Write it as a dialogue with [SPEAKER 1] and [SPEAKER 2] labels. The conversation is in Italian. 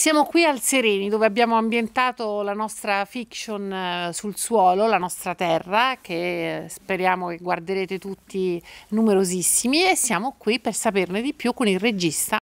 [SPEAKER 1] Siamo qui al Sereni dove abbiamo ambientato la nostra fiction eh, sul suolo, la nostra terra, che eh, speriamo che guarderete tutti numerosissimi e siamo qui per saperne di più con il regista